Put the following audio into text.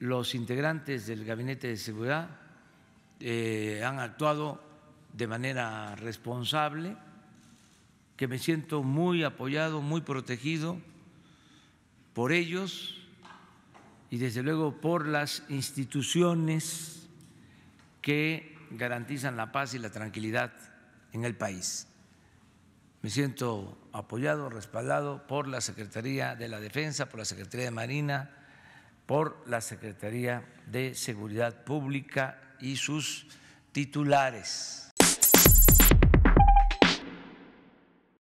los integrantes del Gabinete de Seguridad eh, han actuado de manera responsable, que me siento muy apoyado, muy protegido por ellos y desde luego por las instituciones que garantizan la paz y la tranquilidad en el país. Me siento apoyado, respaldado por la Secretaría de la Defensa, por la Secretaría de Marina, por la Secretaría de Seguridad Pública y sus titulares.